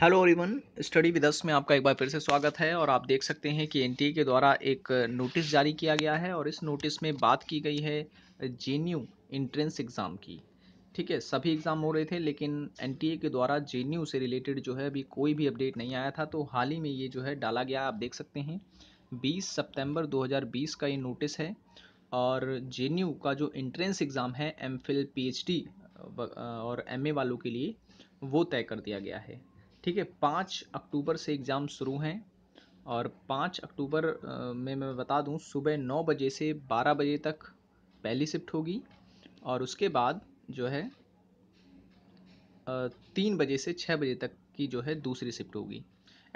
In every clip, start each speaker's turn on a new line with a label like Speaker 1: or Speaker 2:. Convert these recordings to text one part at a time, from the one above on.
Speaker 1: hello everyone study withers में आपका एक बार फिर से स्वागत है और आप देख सकते हैं कि एनटीए के द्वारा एक नोटिस जारी किया गया है और इस नोटिस में बात की गई है यू एंट्रेंस एग्ज़ाम की ठीक है सभी एग्ज़ाम हो रहे थे लेकिन एनटीए के द्वारा यू से रिलेटेड जो है अभी कोई भी अपडेट नहीं आया था तो हाल ही में ये जो है डाला गया आप देख सकते हैं बीस सप्तम्बर दो का ये नोटिस है और यू का जो इंट्रेंस एग्ज़ाम है एम फिल और एम वालों के लिए वो तय कर दिया गया है ठीक है पाँच अक्टूबर से एग्ज़ाम शुरू हैं और पाँच अक्टूबर में मैं बता दूं सुबह नौ बजे से बारह बजे तक पहली शिफ्ट होगी और उसके बाद जो है तीन बजे से छः बजे तक की जो है दूसरी शिफ्ट होगी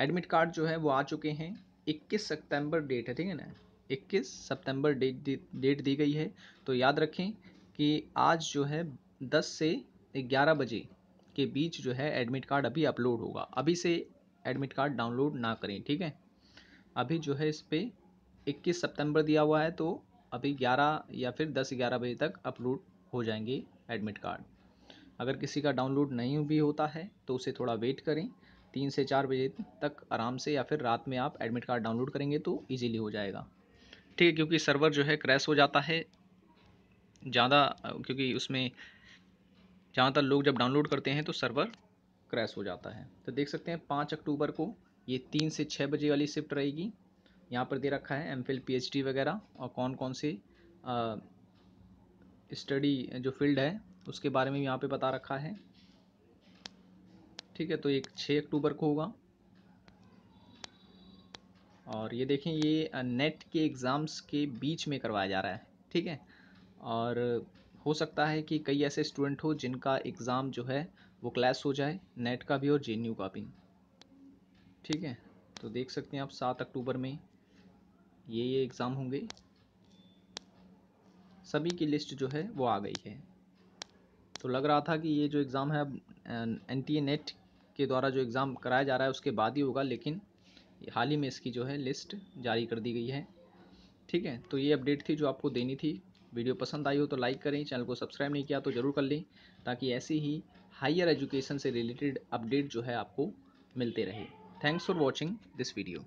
Speaker 1: एडमिट कार्ड जो है वो आ चुके हैं इक्कीस सितंबर डेट है ठीक है ना इक्कीस सितंबर डेट डेट दी गई है तो याद रखें कि आज जो है दस से ग्यारह बजे के बीच जो है एडमिट कार्ड अभी अपलोड होगा अभी से एडमिट कार्ड डाउनलोड ना करें ठीक है अभी जो है इस पर इक्कीस सितंबर दिया हुआ है तो अभी ग्यारह या फिर दस ग्यारह बजे तक अपलोड हो जाएंगे एडमिट कार्ड अगर किसी का डाउनलोड नहीं भी होता है तो उसे थोड़ा वेट करें तीन से चार बजे तक आराम से या फिर रात में आप एडमिट कार्ड डाउनलोड करेंगे तो ईजीली हो जाएगा ठीक है क्योंकि सर्वर जो है क्रैश हो जाता है ज़्यादा क्योंकि उसमें ज़्यादातर लोग जब डाउनलोड करते हैं तो सर्वर क्रैश हो जाता है तो देख सकते हैं पाँच अक्टूबर को ये तीन से छः बजे वाली शिफ्ट रहेगी यहाँ पर दे रखा है एम फिल पी वगैरह और कौन कौन से स्टडी जो फील्ड है उसके बारे में यहाँ पे बता रखा है ठीक है तो एक छः अक्टूबर को होगा और ये देखें ये नेट के एग्ज़ाम्स के बीच में करवाया जा रहा है ठीक है और हो सकता है कि कई ऐसे स्टूडेंट हो जिनका एग्ज़ाम जो है वो क्लैश हो जाए नेट का भी और जे का भी ठीक है तो देख सकते हैं आप सात अक्टूबर में ये ये एग्ज़ाम होंगे सभी की लिस्ट जो है वो आ गई है तो लग रहा था कि ये जो एग्ज़ाम है अब एन टी नेट के द्वारा जो एग्ज़ाम कराया जा रहा है उसके बाद ही होगा लेकिन हाल ही में इसकी जो है लिस्ट जारी कर दी गई है ठीक है तो ये अपडेट थी जो आपको देनी थी वीडियो पसंद आई हो तो लाइक करें चैनल को सब्सक्राइब नहीं किया तो ज़रूर कर लें ताकि ऐसे ही हायर एजुकेशन से रिलेटेड अपडेट जो है आपको मिलते रहे thanks for watching this video